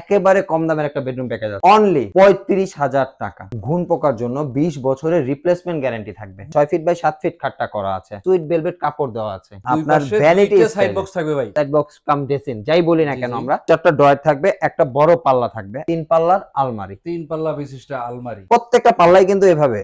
একেবারে কম দামের একটা বেডরুম প্যাকেজ আছে অনলি পঁয়ত্রিশ হাজার টাকা ঘুম পোকার জন্য বিশ বছরের রিপ্লেসমেন্ট গ্যারান্টি থাকবে ছয় ফিট বাই সাত ফিট খাটটা করা আছে সুইট বেলভেট কাপড় দেওয়া আছে আপনার ভ্যানিটি সাইড বক্স থাকবে ভাই সাইড বক্স কাম ডেসিন যাই বলি না কেন আমরা চারটা ডয়ার থাকবে একটা বড় পাল্লা থাকবে তিন পাল্লার আলমারি তিন পাল্লা বিশিষ্ট আলমারি প্রত্যেকটা পাল্লাই কিন্তু এভাবে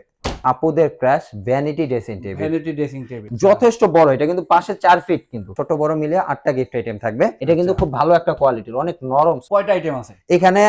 আপুদের crush vanity dressing table vanity dressing table যথেষ্ট বড় এটা কিন্তু পাশে 4 ফিট কিন্তু ছোট বড় মিলে আটটা গিফট আইটেম থাকবে এটা কিন্তু আচ্ছা। খুব ভালো একটা কোয়ালিটির অনেক নরম কয়টা আইটেম আছে এখানে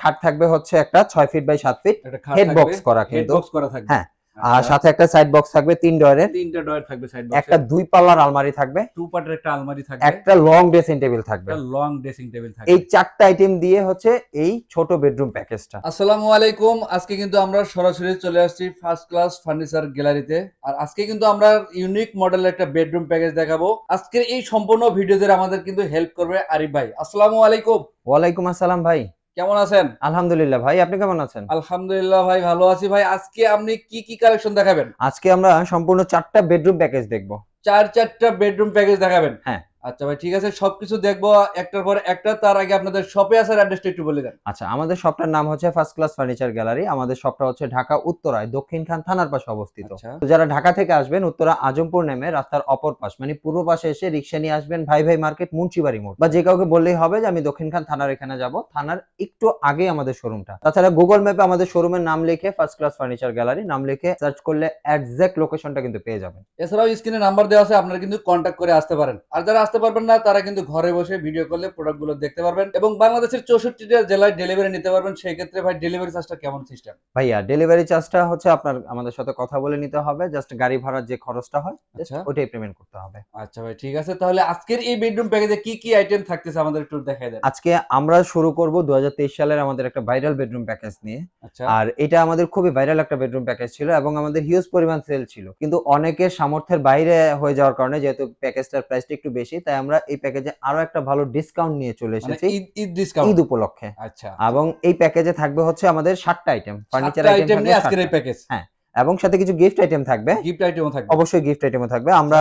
খাট থাকবে হচ্ছে একটা 6 feet by 7 feet head box করা কিন্তু হেড বক্স করা থাকবে হ্যাঁ আচ্ছা। আর সাথে একটা সাইড বক্স থাকবে তিন ডয়ারের তিনটা ডয়ার থাকবে সাইড বক্স একটা দুই পাল্লার আলমারি থাকবে টু পার্টের একটা আলমারি থাকবে একটা লং ড্রেসিং টেবিল থাকবে একটা লং ড্রেসিং টেবিল থাকবে এই চারটা আইটেম দিয়ে হচ্ছে এই ছোট বেডরুম প্যাকেজটা আসসালামু আলাইকুম আজকে কিন্তু আমরা সরাসরি চলে আসছি ফার্স্ট ক্লাস ফার্নিচার গ্যালারিতে আর আজকে কিন্তু আমরা ইউনিক মডেলের একটা বেডরুম প্যাকেজ দেখাবো আজকের এই সম্পূর্ণ ভিডিওতে আমাদের কিন্তু হেল্প করবে আরিফ ভাই আসসালামু আলাইকুম ওয়ালাইকুম আসসালাম ভাই কেমন আছেন আলহামদুলিল্লাহ ভাই আপনি কেমন আছেন আলহামদুলিল্লাহ ভাই ভালো আছি ভাই আজকে আপনি কি কি কালেকশন দেখাবেন আজকে আমরা সম্পূর্ণ চারটা বেডরুম প্যাকেজ দেখব চার চারটা বেডরুম প্যাকেজ দেখাবেন হ্যাঁ আচ্ছা ভাই ঠিক আছে সবকিছু দেখবো একটার পর একটা তার আগে আপনাদের শপে আসার অ্যাড্রেসটা একটু বলে দেন আচ্ছা আমাদের শপটার নাম হচ্ছে ফার্স্ট ক্লাস ফার্নিচার গ্যালারি আমাদের শপটা হচ্ছে ঢাকা উত্তরায় দক্ষিণ খান থানার পাশে অবস্থিত আচ্ছা। যারা ঢাকা থেকে আসবেন উত্তরা আজমপুর নেমে রাস্তার অপর পাশ মানে পূর্ব পাশে এসে রিক্সা নিয়ে আসবেন ভাই ভাই মার্কেট মুন্সিবাড়ি মোড় বা যে কাউকে বললেই হবে যে আমি দক্ষিণ খান থানার এখানে যাব থানার একটু আগে আমাদের শোরুমটা তাছাড়া গুগল ম্যাপে আমাদের শোরুমের নাম লিখে ফার্স্ট ক্লাস ফার্নিচার গ্যালারি নাম লিখে সার্চ করলে একজ্যাক্ট লোকেশনটা কিন্তু পেয়ে যাবেন এছাড়াও স্ক্রিনে নাম্বার দেওয়া আছে আপনারা কিন্তু কন্ট্যাক্ট করে আসতে পারেন আর যারা আসতে পারবেন না তারা কিন্তু ঘরে বসে ভিডিও কলে প্রোডাক্টগুলো দেখতে পারবেন এবং বাংলাদেশের চৌষট্টিটা জেলায় ডেলিভারি নিতে পারবেন সেই ক্ষেত্রে ভাই ডেলিভারি চার্জটা কেমন সিস্টেম ভাইয়া ডেলিভারি চার্জটা হচ্ছে আপনার আমাদের সাথে কথা বলে নিতে হবে জাস্ট গাড়ি ভাড়ার যে খরচটা হয় আচ্ছা। ওটাই পেমেন্ট করতে হবে আচ্ছা ভাই ঠিক আছে তাহলে আজকের এই বেডরুম প্যাকেজে কি কি আইটেম থাকতেছে আমাদের একটু দেখাই দেন আজকে আমরা শুরু করব 2023 সালের আমাদের একটা ভাইরাল বেডরুম প্যাকেজ নিয়ে আচ্ছা। আর এটা আমাদের খুবই ভাইরাল একটা বেডরুম প্যাকেজ ছিল এবং আমাদের হিউজ পরিমাণ সেল ছিল কিন্তু অনেকের সামর্থ্যের বাইরে হয়ে যাওয়ার কারণে যেহেতু প্যাকেজটার প্রাইসটা একটু বেশি তাই আমরা এই প্যাকেজে আরো একটা ভালো ডিসকাউন্ট নিয়ে চলে মানে এসেছি ঈদ ডিসকাউন্ট ঈদ উপলক্ষে আচ্ছা এবং এই প্যাকেজে থাকবে হচ্ছে আমাদের সাতটা আইটেম ফার্নিচার আইটেম আজকের এই প্যাকেজ হ্যাঁ এবং সাথে কিছু গিফট আইটেম থাকবে গিফট আইটেমও থাকবে অবশ্যই গিফট আইটেমও থাকবে আমরা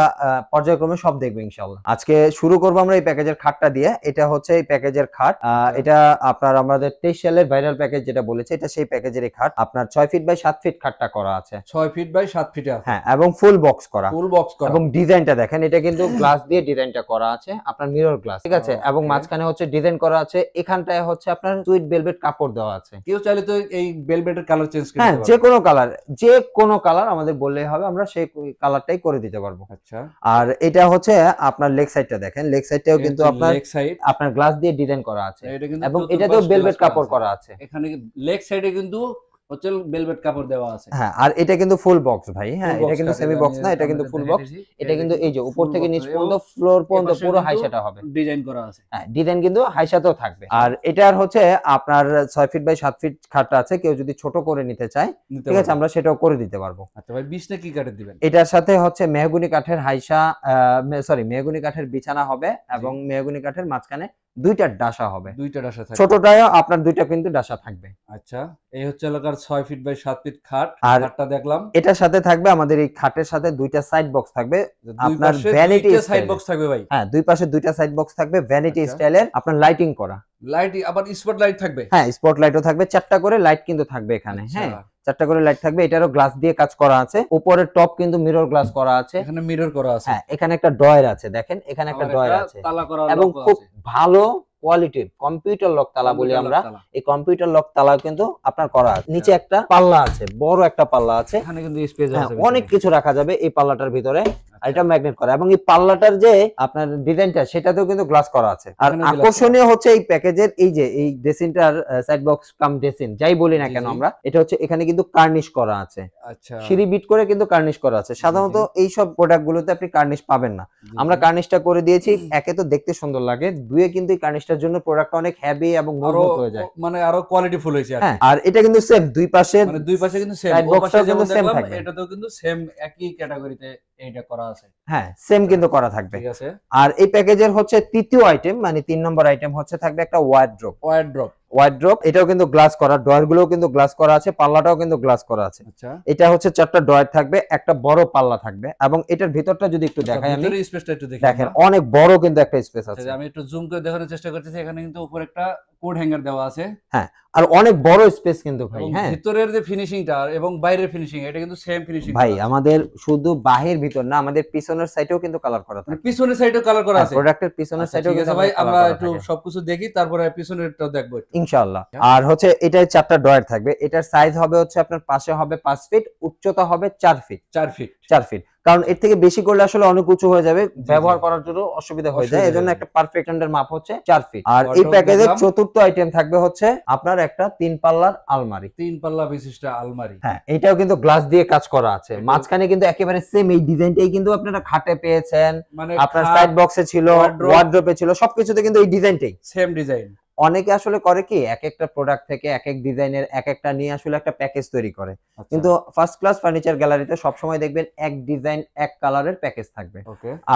পর্যায়ক্রমে সব দেখব ইনশাআল্লাহ আজকে শুরু করব আমরা এই প্যাকেজের খাটটা দিয়ে এটা হচ্ছে এই প্যাকেজের খাট আচ্ছা। এটা আপনার আমাদের 23 সালের ভাইরাল প্যাকেজ যেটা বলেছে এটা সেই প্যাকেজেরই খাট আপনার 6 ফিট বাই 7 ফিট খাটটা করা আছে 6 ফিট বাই 7 ফিট আছে হ্যাঁ এবং ফুল বক্স করা ফুল বক্স করা এবং ডিজাইনটা দেখেন এটা কিন্তু গ্লাস দিয়ে ডিজাইনটা করা আছে আপনার মিরর গ্লাস ঠিক আছে এবং মাঝখানে হচ্ছে ডিজাইন করা আছে এখানটায় হচ্ছে আপনার সুইট ভেলভেট কাপড় দেওয়া আছে কেউ চাইলে তো এই ভেলভেটের কালার চেঞ্জ করতে পারে হ্যাঁ যে কোনো কালার যে কোনো কালার আমাদের বললেই হবে আমরা সেই কালারটাই করে দিতে পারবো আচ্ছা আর এটা হচ্ছে আপনার লেগ সাইডটা দেখেন লেগ সাইডটাও কিন্তু আপনার আপনার গ্লাস দিয়ে ডিজাইন করা আছে এবং এটাতেও বেলভেট কাপড় করা আছে এখানে লেগ সাইডে কিন্তু হচ্ছে ভেলভেট কাপড় দেওয়া আছে হ্যাঁ আর এটা কিন্তু ফুল বক্স ভাই হ্যাঁ এটা কিন্তু সেমি বক্স না এটা কিন্তু ফুল বক্স এটা কিন্তু এই যে উপর থেকে নিচ পর্যন্ত ফ্লোর পর্যন্ত পুরো হাইসাটা হবে ডিজাইন করা আছে হ্যাঁ ডিজাইন কিন্তু হাইসাতেও থাকবে আর হ্যাঁ। এটার হচ্ছে আপনার 6 ফিট বাই 7 ফিট খাটটা আছে কেউ যদি ছোট করে নিতে চায় ঠিক আছে আমরা সেটাও করে দিতে পারবো আচ্ছা ভাই 20 টা কি কাঠের দিবেন এটার সাথে হচ্ছে মেহগুনি কাঠের হাইসা সরি মেহগুনি কাঠের বিছানা হবে এবং মেহগুনি কাঠের মাঝখানে দুইটা ডাসা হবে দুইটা ডাসা থাকবে ছোটটায় আপনার দুইটা কিন্তু ডাসা থাকবে আচ্ছা এই হচ্ছে এলাকার 6 ফিট বাই 7 ফিট খাট আর খাটটা দেখলাম এটার সাথে থাকবে আমাদের এই খাটের সাথে দুইটা সাইড বক্স থাকবে আপনার ভ্যানিটি সাইড বক্স থাকবে ভাই হ্যাঁ দুই পাশে দুইটা সাইড বক্স থাকবে ভ্যানিটি আচ্ছা। স্টাইলের আপনার লাইটিং করা লাইট আবার স্পট লাইট থাকবে হ্যাঁ স্পট লাইটও থাকবে চারটা করে লাইট কিন্তু থাকবে এখানে আচ্ছা। হ্যাঁ চারটা করে লাইট থাকবে এটারও গ্লাস দিয়ে কাজ করা আছে উপরের টপ কিন্তু মিরর গ্লাস করা আছে এখানে মিরর করা আছে হ্যাঁ এখানে একটা ডয়ার আছে দেখেন এখানে একটা ডয়ার আছে এবং খুব ভালো কোয়ালিটির কম্পিউটার লক তালা বলি আমরা এই কম্পিউটার লক তালা কিন্তু আপনার করা আছে নিচে আচ্ছা। একটা পাল্লা আছে বড় একটা পাল্লা আছে এখানে কিন্তু স্পেস আছে হ্যাঁ, অনেক কিছু রাখা যাবে এই পাল্লাটার ভিতরে আর এটা ম্যাগনেট করা এবং এই পাল্লাটার যে আপনার ডিজাইনটা সেটাতেও কিন্তু গ্লাস করা আছে আর আকর্ষণীয় হচ্ছে এই প্যাকেজের এই যে এই ডেসিনটার সাইড বক্স কাম ডেসিন যাই বলি না কেন আমরা এটা হচ্ছে এখানে কিন্তু কার্নিশ করা আছে আচ্ছা সিঁড়ি বিট করে কিন্তু কার্নিশ করা আছে সাধারণত এই সব প্রোডাক্টগুলোতে আপনি কার্নিশ পাবেন না আমরা কার্নিশটা করে দিয়েছি একে তো দেখতে সুন্দর লাগে দুয়ে কিন্তু এই কার্নিশটার জন্য প্রোডাক্ট অনেক হেভি এবং মজবুত হয়ে যায় মানে আরো কোয়ালিটি ফুল হয়েছে হ্যাঁ, আর এটা কিন্তু সেম দুই পাশে মানে দুই পাশে কিন্তু সেম সাইড বক্সটাও কিন্তু সেম থাকবে এটাতেও কিন্তু সেম একই ক্যাটাগরিতে এটা করা আছে হ্যাঁ সেম কিন্তু করা থাকবে ঠিক আছে আর এই প্যাকেজের হচ্ছে তৃতীয় আইটেম মানে তিন নম্বর আইটেম হচ্ছে থাকবে একটা ওয়ার্ড্রপ ওয়ার্ড্রপ ওয়ার্ড্রপ এটাও কিন্তু গ্লাস করা ডয়ার গুলোও কিন্তু গ্লাস করা আছে পাল্লাটাও কিন্তু গ্লাস করা আছে আচ্ছা এটা হচ্ছে চারটা ডয়ার থাকবে একটা বড় পাল্লা থাকবে এবং এটার ভিতরটা যদি একটু আচ্ছা, দেখাই আমি স্পেসটা একটু দেখেন অনেক বড় কিন্তু একটা স্পেস আচ্ছা, আছে আমি একটু জুম করে দেখানোর চেষ্টা করতেছি এখানে কিন্তু উপরে একটা কোড হ্যাঙ্গার দেওয়া আছে হ্যাঁ আর অনেক বড় স্পেস কিন্তু ভাই হ্যাঁ ভিতরের যে ফিনিশিংটা এবং বাইরের ফিনিশিং এটা কিন্তু সেম ফিনিশিং ভাই আমাদের শুধু বাহির ভিতর না আমাদের পিছনের সাইডেও কিন্তু কালার করা মানে থাকে পিছনের সাইডেও কালার করা হ্যাঁ, আছে প্রোডাক্টের পিছনের সাইডেও আচ্ছা, কিন্তু ভাই আমরা একটু সবকিছু দেখি তারপরে পিছনেরটাও দেখবো ইনশাআল্লাহ আর হচ্ছে এটার চারটা ড্রয়ার থাকবে এটার সাইজ হবে হচ্ছে আপনার পাশে হবে 5 ফিট উচ্চতা হবে 4 ফিট 4 ফিট 4 ফিট কারণ এর থেকে বেশি করলে আসলে অনেক উঁচু হয়ে যাবে ব্যবহার করার জন্য অসুবিধা হয়ে যায় এজন্য একটা পারফেক্ট হ্যান্ডের মাপ হচ্ছে চার ফিট আর এই প্যাকেজের চতুর্থ আইটেম থাকবে হচ্ছে আপনার একটা তিন পাল্লার আলমারি তিন পাল্লা বিশিষ্ট আলমারি হ্যাঁ এটাও কিন্তু গ্লাস দিয়ে কাজ করা আছে মাঝখানে কিন্তু একেবারে সেম এই ডিজাইনটাই কিন্তু আপনারা খাটে পেয়েছেন মানে আপনার সাইড বক্সে ছিল ওয়ার্ড্রোপে ছিল সবকিছুতে কিন্তু এই ডিজাইনটাই সেম ডিজাইন অনেকে আসলে করে কি এক একটা প্রোডাক্ট থেকে এক এক ডিজাইনের এক একটা নিয়ে আসলে একটা প্যাকেজ তৈরি করে আচ্ছা। কিন্তু ফার্স্ট ক্লাস ফার্নিচার গ্যালারিতে সবসময় দেখবেন এক ডিজাইন এক কালারের প্যাকেজ থাকবে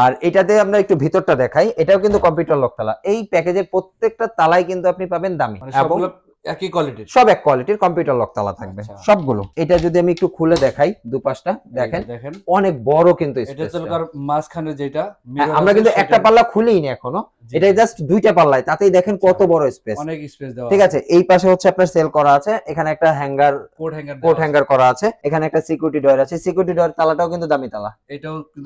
আর এটাতে আমরা একটু ভিতরটা দেখাই এটাও কিন্তু কম্পিউটার লক তালা এই প্যাকেজের প্রত্যেকটা তালায় কিন্তু আপনি পাবেন দামি মানে এবং একই কোয়ালিটির সব এক কোয়ালিটির কম্পিউটার লক তালা থাকবে আচ্ছা। সবগুলো এটা যদি আমি একটু খুলে দেখাই দুপাশটা দেখেন দেখেন অনেক বড় কিন্তু মাঝখানে যেটা হ্যাঁ, আমরা কিন্তু একটা পাল্লা খুলেই না এখনো এটা জাস্ট দুইটা পাল্লায় তাতেই দেখেন আচ্ছা। কত বড় স্পেস অনেক স্পেস দেওয়া ঠিক আছে এই পাশে হচ্ছে আপনার সেল করা আছে এখানে একটা hanger coat hanger coat hanger করা আছে এখানে একটা সিকিউরিটি ডোর আছে সিকিউরিটি ডোর তালাটাও কিন্তু দামি তালা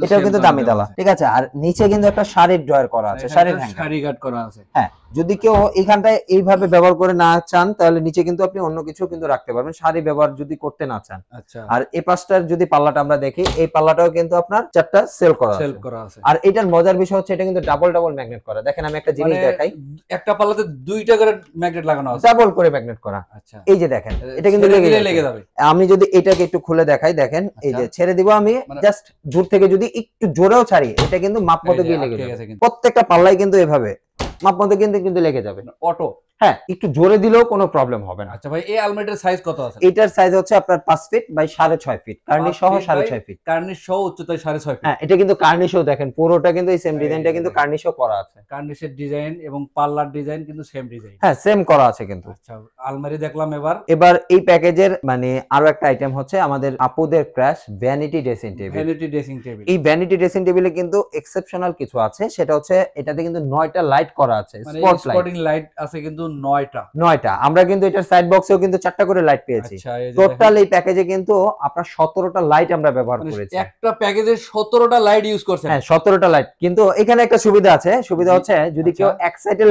এটাও কিন্তু দামি তালা ঠিক আছে আর নিচে কিন্তু একটা শাড়ির ড্রয়ার করা আছে শাড়ির হ্যাঙ্গার শাড়ি গার্ড করা আছে হ্যাঁ যদি কেউ এইখানটায় এইভাবে ব্যবহার করে না চান তাহলে নিচে কিন্তু আপনি অন্য কিছু কিন্তু রাখতে পারবেন শাড়ি ব্যবহার যদি করতে না চান আচ্ছা। আর এই পাশটার যদি পাল্লাটা আমরা দেখি এই পাল্লাটাও কিন্তু আপনার চারটা সেল করা সেল করা আছে আর এটার মজার বিষয় হচ্ছে এটা কিন্তু ডাবল ডাবল ম্যাগনেট করা দেখেন আমি একটা জিনিস মানে দেখাই একটা পাল্লাতে দুইটা করে ম্যাগনেট লাগানো আছে ডাবল করে ম্যাগনেট করা আচ্ছা এই যে দেখেন এটা কিন্তু লেগে যাবে আমি যদি এটাকে একটু খুলে দেখাই দেখেন এই আচ্ছা। যে ছেড়ে দিব আমি জাস্ট মানে দূর থেকে যদি একটু জোরেও ছাড়ি এটা কিন্তু মাপ মতো গিয়ে লেগে যাবে প্রত্যেকটা পাল্লাই কিন্তু এভাবে মাপ মতো কিন্তু কিন্তু লেগে যাবে অটো মানে হ্যাঁ একটু জোরে দিলেও কোনো প্রবলেম হবে না আচ্ছা ভাই এই আলমারিটার সাইজ কত আছে এটার সাইজ হচ্ছে আপনার 5 ফিট বাই 6.5 ফিট কার্নিশ সহ 6.5 ফিট কার্নিশ সহ উচ্চতা 6.5 ফিট হ্যাঁ এটা কিন্তু কার্নিশও দেখেন পুরোটা কিন্তু এই সেম ডিজাইনটা কিন্তু কার্নিশও করা আছে কার্নিশের ডিজাইন এবং পাল্লার ডিজাইন কিন্তু সেম ডিজাইন হ্যাঁ সেম করা আছে কিন্তু আচ্ছা আলমারি দেখলাম এবার এবার এই প্যাকেজের মানে আরো একটা আইটেম হচ্ছে আমাদের আপুদের crush vanity dressing table vanity dressing table এই ভ্যানিটি ড্রেসিং টেবিলে কিন্তু এক্সেপশনাল কিছু আছে সেটা হচ্ছে এটাতে কিন্তু 9টা লাইট করা আছে স্পট লাইট লাইট আছে কিন্তু আচ্ছা, ব্যবহার মানে করেছি একটা সতেরোটা লাইট ইউজ করছে হ্যাঁ সতেরোটা লাইট কিন্তু এখানে একটা সুবিধা আছে সুবিধা হচ্ছে যদি আচ্ছা। কেউ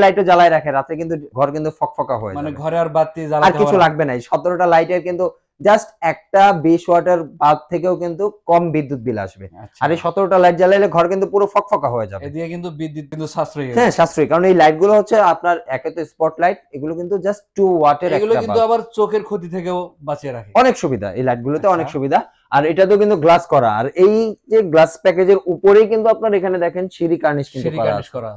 এক জ্বালায় রাখে রাতে কিন্তু ঘর কিন্তু ফকফকা হয়ে মানে ঘরে আর বাতি কিছু লাগবে না সতেরোটা লাইটের কিন্তু জাস্ট একটা বেশ ওয়াটার বাল্ব থেকেও কিন্তু কম বিদ্যুৎ বিল আসবে আচ্ছা। আর এই সতেরোটা লাইট জ্বালাইলে ঘর কিন্তু পুরো ফকফকা হয়ে যাবে এদিকে কিন্তু বিদ্যুৎ কিন্তু সাশ্রয়ী হ্যাঁ সাশ্রয়ী কারণ এই লাইট গুলো হচ্ছে আপনার একে তো স্পট লাইট এগুলো কিন্তু জাস্ট টু ওয়াটের এগুলো কিন্তু আবার চোখের ক্ষতি থেকেও বাঁচিয়ে রাখে অনেক সুবিধা এই লাইট গুলোতে আচ্ছা। অনেক সুবিধা আর এটা তো কিন্তু গ্লাস করা আর এই যে গ্লাস প্যাকেজের উপরেই কিন্তু আপনার এখানে দেখেন সিঁড়ি কার্নিশ কিন্তু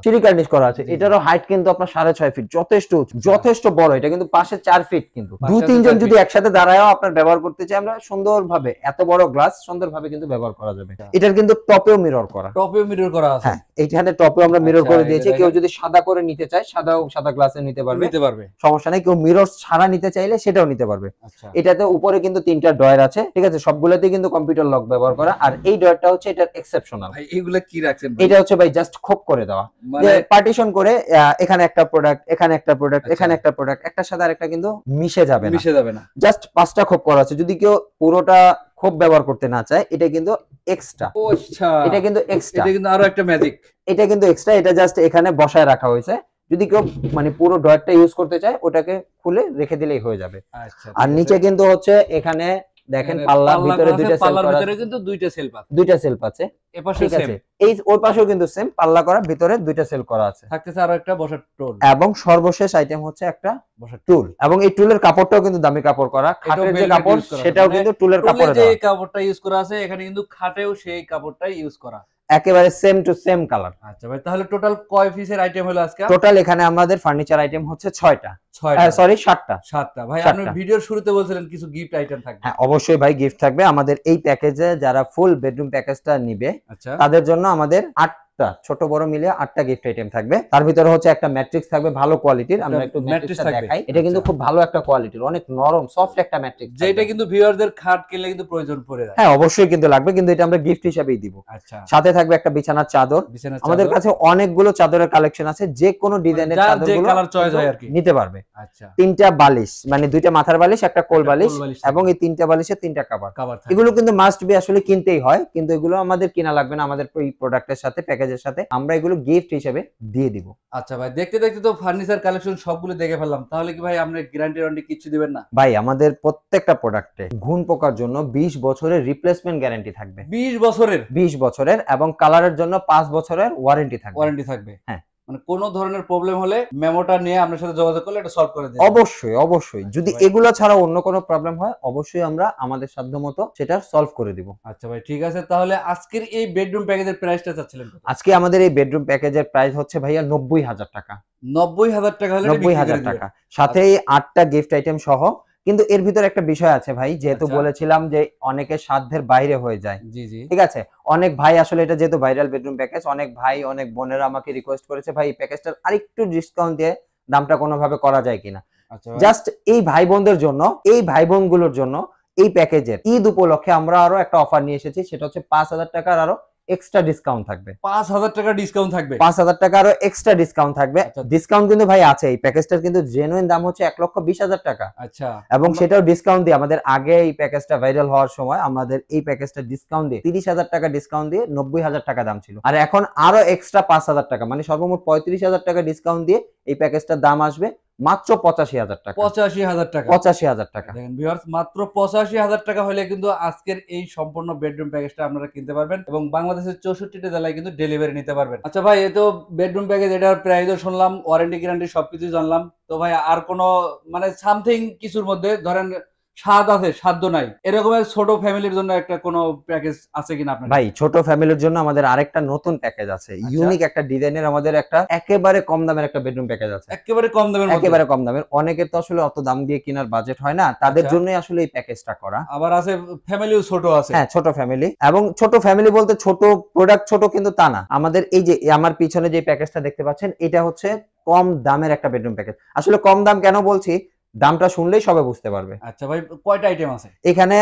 সিঁড়ি কার্নিশ করা আছে এটারও হাইট কিন্তু আপনার সাড়ে ছয় ফিট যথেষ্ট হ্যাঁ। যথেষ্ট বড় এটা কিন্তু পাশে চার ফিট কিন্তু দু তিনজন যদি একসাথে দাঁড়ায় আপনার ব্যবহার করতে চাই আমরা সুন্দরভাবে এত বড় গ্লাস সুন্দরভাবে কিন্তু ব্যবহার করা যাবে আচ্ছা। এটার কিন্তু টপেও মিরর করা টপেও মিরর করা আছে হ্যাঁ এইখানে টপে আমরা মিরর আচ্ছা, করে দিয়েছি কেউ যদি সাদা করে নিতে চায় সাদাও সাদা গ্লাসে নিতে পারবে নিতে পারবে সমস্যা নাই কেউ মিরর ছাড়া নিতে চাইলে সেটাও নিতে পারবে আচ্ছা। এটাতে উপরে কিন্তু তিনটা ডয়ার আছে ঠিক আছে সবগুলো ডয়ারটাতে কিন্তু কম্পিউটার লক ব্যবহার করা আর এই ডয়ারটা হচ্ছে এটা এক্সেপশনাল ভাই এগুলো কি রাখছেন এটা হচ্ছে ভাই জাস্ট খোপ করে দেওয়া মানে পার্টিশন করে এখানে একটা প্রোডাক্ট এখানে একটা প্রোডাক্ট আচ্ছা। এখানে একটা প্রোডাক্ট একটার সাথে আরেকটা কিন্তু মিশে যাবে না মিশে যাবে না জাস্ট পাঁচটা খোপ করা আছে যদি কেউ পুরোটা খোপ ব্যবহার করতে না চায় এটা কিন্তু এক্সট্রা আচ্ছা। এটা কিন্তু এক্সট্রা এটা কিন্তু আরো একটা ম্যাজিক এটা কিন্তু এক্সট্রা এটা জাস্ট এখানে বসায় রাখা হয়েছে যদি কেউ মানে পুরো ডয়ারটা ইউজ করতে চায় ওটাকে খুলে রেখে দিলেই হয়ে যাবে আচ্ছা, আর নিচে কিন্তু হচ্ছে এখানে দেখেন মানে পাল্লার ভিতরে দুইটা সেল পাল্লার ভিতরে কিন্তু দুইটা সেলফ আছে দুইটা সেলফ আছে এপাশে সেম এই ওর পাশেও কিন্তু সেম পাল্লা করা ভিতরে দুইটা সেলফ করা আছে থাকতেছে আরো একটা বসার টুল এবং সর্বশেষ আইটেম হচ্ছে একটা বসার টুল এবং এই টুলের কাপড়টাও কিন্তু দামি কাপড় করা খাটের যে কাপড় সেটাও মানে কিন্তু টুলের কাপড় যে কাপড়টা ইউজ করা আছে এখানে কিন্তু খাটেও সেই কাপড়টাই ইউজ করা একেবারে সেম টু সেম কালার আচ্ছা ভাই তাহলে টোটাল কয় পিসের আইটেম হলো আজকে টোটাল এখানে আমাদের ফার্নিচার আইটেম হচ্ছে 6টা 6টা সরি 7টা 7টা ভাই আপনি ভিডিওর শুরুতে বলছিলেন কিছু গিফট আইটেম থাকবে হ্যাঁ অবশ্যই ভাই গিফট থাকবে আমাদের এই প্যাকেজে যারা ফুল বেডরুম প্যাকেজটা নেবে তাদের জন্য আমাদের আটটা ছোট বড় মিলে আটটা গিফট আইটেম থাকবে তার ভিতরে হচ্ছে একটা ম্যাট্রিক্স থাকবে ভালো কোয়ালিটির আমরা একটু ম্যাট্রিক্স দেখাই আচ্ছা। এটা কিন্তু খুব ভালো একটা কোয়ালিটির অনেক নরম সফট একটা ম্যাট্রিক্স যেটা কিন্তু ভিউয়ারদের খাট কিনলে কিন্তু প্রয়োজন পড়ে যায় হ্যাঁ অবশ্যই কিন্তু লাগবে কিন্তু এটা আমরা গিফট হিসেবেই দিব আচ্ছা সাথে থাকবে একটা বিছানার চাদর আমাদের কাছে অনেকগুলো চাদরের কালেকশন আছে যে কোনো ডিজাইনের চাদরগুলো কালার চয়েস হয় আর কি নিতে পারবে আচ্ছা তিনটা বালিশ মানে দুইটা মাথার বালিশ একটা কোল বালিশ এবং এই তিনটা বালিশের তিনটা কভার এগুলো কিন্তু মাস্ট বি আসলে কিনতেই হয় কিন্তু এগুলো আমাদের কিনা লাগবে না আমাদের এই প্রোডাক্টের সাথে প্যাকেজ প্যাকেজের সাথে আমরা এগুলো গিফট হিসেবে দিয়ে দিব আচ্ছা ভাই দেখতে দেখতে তো ফার্নিচার কালেকশন সবগুলো দেখে ফেললাম তাহলে কি ভাই আমরা গ্যারান্টি ওয়ারেন্টি কিছু দিবেন না ভাই আমাদের প্রত্যেকটা প্রোডাক্টে ঘুণ পোকার জন্য 20 বছরের রিপ্লেসমেন্ট গ্যারান্টি থাকবে 20 বছরের 20 বছরের এবং কালারের জন্য 5 বছরের ওয়ারেন্টি থাকবে ওয়ারেন্টি থাকবে হ্যাঁ মানে কোনো ধরনের প্রবলেম হলে মেমোটা নিয়ে আপনার সাথে যোগাযোগ করলে এটা সলভ করে দেব অবশ্যই অবশ্যই যদি আচ্ছা এগুলো ছাড়া অন্য কোনো প্রবলেম হয় অবশ্যই আমরা আমাদের সাধ্যমতো সেটা সলভ করে দিব আচ্ছা ভাই ঠিক আছে তাহলে আজকের এই বেডরুম প্যাকেজের প্রাইসটা চাচ্ছিলেন আজকে আমাদের এই বেডরুম প্যাকেজের প্রাইস হচ্ছে ভাইয়া নব্বই হাজার টাকা নব্বই হাজার টাকা নব্বই হাজার টাকা সাথে আচ্ছা। আটটা গিফট আইটেম সহ কিন্তু এর ভিতরে একটা বিষয় আছে ভাই যেহেতু আচ্ছা। বলেছিলাম যে অনেকের সাধ্যের বাইরে হয়ে যায় জি জি ঠিক আছে অনেক ভাই আসলে এটা যেহেতু ভাইরাল বেডরুম প্যাকেজ অনেক ভাই অনেক বোনেরা আমাকে রিকোয়েস্ট করেছে ভাই প্যাকেজটার আরেকটু ডিসকাউন্ট দিয়ে দামটা কোনোভাবে করা যায় কিনা জাস্ট আচ্ছা এই ভাই বোনদের জন্য এই ভাই বোনগুলোর জন্য এই প্যাকেজের ঈদ উপলক্ষে আমরা আরো একটা অফার নিয়ে এসেছি সেটা হচ্ছে পাঁচ হাজার টাকার আরো এক্সট্রা ডিসকাউন্ট থাকবে 5000 টাকা ডিসকাউন্ট থাকবে টাকা আরো এক্সট্রা ডিসকাউন্ট থাকবে ডিসকাউন্ট আচ্ছা। কিন্তু ভাই আছে এই প্যাকেজটার কিন্তু জেনুইন দাম হচ্ছে লক্ষ টাকা আচ্ছা এবং সেটাও ডিসকাউন্ট দিয়ে আমাদের আগে এই প্যাকেজটা ভাইরাল হওয়ার সময় আমাদের এই প্যাকেজটা ডিসকাউন্ট দিয়ে হাজার টাকা ডিসকাউন্ট দিয়ে হাজার টাকা দাম ছিল আর এখন আরো এক্সট্রা হাজার টাকা মানে সর্বমোট হাজার টাকা ডিসকাউন্ট দিয়ে এই প্যাকেজটার দাম আসবে মাত্র পঁচাশি হাজার টাকা পঁচাশি হাজার টাকা পঁচাশি হাজার টাকা দেখেন ভিউয়ার্স মাত্র পঁচাশি হাজার টাকা হলে কিন্তু আজকের এই সম্পূর্ণ বেডরুম প্যাকেজটা আপনারা কিনতে পারবেন এবং বাংলাদেশের চৌষট্টিটা জেলায় কিন্তু ডেলিভারি নিতে পারবেন আচ্ছা ভাই এ তো বেডরুম প্যাকেজ এটার প্রাইস শুনলাম ওয়ারেন্টি গ্যারান্টি সবকিছু জানলাম তো ভাই আর কোনো মানে সামথিং কিছুর মধ্যে ধরেন স্বাদ আছে সাধ্য নাই এরকমের ছোট ফ্যামিলির জন্য একটা কোনো প্যাকেজ আছে কিনা আপনার ভাই ছোট ফ্যামিলির জন্য আমাদের আরেকটা নতুন প্যাকেজ আছে ইউনিক আচ্ছা। একটা ডিজাইনের আমাদের একটা একেবারে কম দামের একটা বেডরুম প্যাকেজ আছে একেবারে কম দামের একেবারে কম দামের অনেকের তো আসলে অত দাম দিয়ে কেনার বাজেট হয় না তাদের আচ্ছা। জন্য আসলে এই প্যাকেজটা করা আবার আছে ফ্যামিলিও ছোট আছে হ্যাঁ ছোট ফ্যামিলি এবং ছোট ফ্যামিলি বলতে ছোট প্রোডাক্ট ছোট কিন্তু তা না আমাদের এই যে আমার পিছনে যে প্যাকেজটা দেখতে পাচ্ছেন এটা হচ্ছে কম দামের একটা বেডরুম প্যাকেজ আসলে কম দাম কেন বলছি দামটা শুনলেই সবাই বুঝতে পারবে আচ্ছা ভাই কয়টা আইটেম আছে এখানে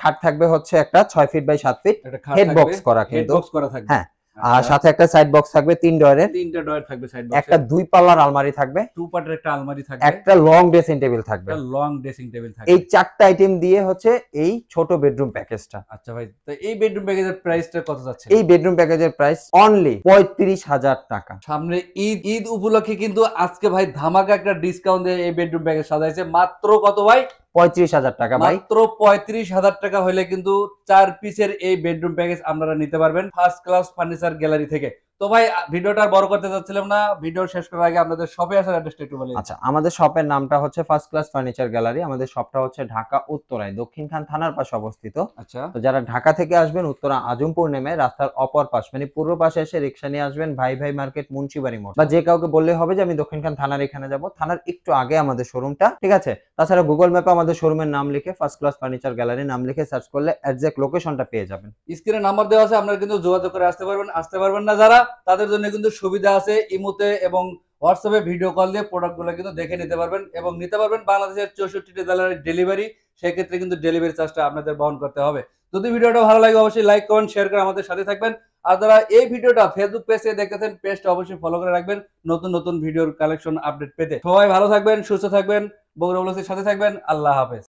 খাট থাকবে হচ্ছে একটা ছয় ফিট বাই সাত ফিট হেড বক্স করা কিন্তু হেড বক্স করা থাকবে হ্যাঁ আচ্ছা। আর সাথে একটা সাইড বক্স থাকবে তিন ডয়ারের তিনটা ডয়ার থাকবে সাইড বক্স একটা দুই পাল্লার আলমারি থাকবে টু পার্টের একটা আলমারি থাকবে একটা লং ড্রেসিং টেবিল থাকবে একটা লং ড্রেসিং টেবিল থাকবে এই চারটা আইটেম দিয়ে হচ্ছে এই ছোট বেডরুম প্যাকেজটা আচ্ছা ভাই তো এই বেডরুম প্যাকেজের প্রাইসটা কত যাচ্ছে এই বেডরুম প্যাকেজের প্রাইস অনলি 35000 টাকা সামনে ঈদ ঈদ উপলক্ষে কিন্তু আজকে ভাই ধামাকা একটা ডিসকাউন্ট দিয়ে এই বেডরুম প্যাকেজ সাজাইছে মাত্র কত ভাই পঁয়ত্রিশ হাজার টাকা মাত্র পঁয়ত্রিশ হাজার টাকা হলে কিন্তু চার পিসের এই বেডরুম প্যাকেজ আপনারা নিতে পারবেন ফার্স্ট ক্লাস ফার্নিচার গ্যালারি থেকে তো ভাই ভিডিওটা বড় করতে যাচ্ছিলাম না ভিডিও শেষ করার আগে আপনাদের শপে আসার অ্যাড্রেসটা একটু বলি আচ্ছা আমাদের শপের নামটা হচ্ছে ফার্স্ট ক্লাস ফার্নিচার গ্যালারি আমাদের শপটা হচ্ছে ঢাকা উত্তরায় দক্ষিণ খান থানার পাশে অবস্থিত আচ্ছা তো যারা ঢাকা থেকে আসবেন উত্তরা আজমপুর নেমে রাস্তার অপর পাশ মানে পূর্ব পাশে এসে রিক্সা নিয়ে আসবেন ভাই ভাই মার্কেট মুন্সিবাড়ি মোড় বা যে কাউকে বললে হবে যে আমি দক্ষিণ খান থানার এখানে যাব থানার একটু আগে আমাদের শোরুমটা ঠিক আছে তাছাড়া গুগল ম্যাপে আমাদের শোরুমের নাম লিখে ফার্স্ট ক্লাস ফার্নিচার গ্যালারি নাম লিখে সার্চ করলে এক্সাক্ট লোকেশনটা পেয়ে যাবেন স্ক্রিনে নাম্বার দেওয়া আছে আপনারা কিন্তু যোগাযোগ করে আসতে পারবেন আসতে পারবেন না যারা তাদের জন্য কিন্তু সুবিধা আছে ইমোতে এবং হোয়াটসঅ্যাপে ভিডিও কল দিয়ে প্রোডাক্টগুলো কিন্তু দেখে নিতে পারবেন এবং নিতে পারবেন বাংলাদেশের চৌষট্টি জেলার ডেলিভারি সেক্ষেত্রে কিন্তু ডেলিভারি চার্জটা আপনাদের বহন করতে হবে যদি ভিডিওটা ভালো লাগে অবশ্যই লাইক করেন শেয়ার করে আমাদের সাথে থাকবেন আর যারা এই ভিডিওটা ফেসবুক পেজে দেখেছেন পেজটা অবশ্যই ফলো করে রাখবেন নতুন নতুন ভিডিওর কালেকশন আপডেট পেতে সবাই ভালো থাকবেন সুস্থ থাকবেন বগুড়া সাথে থাকবেন আল্লাহ হাফেজ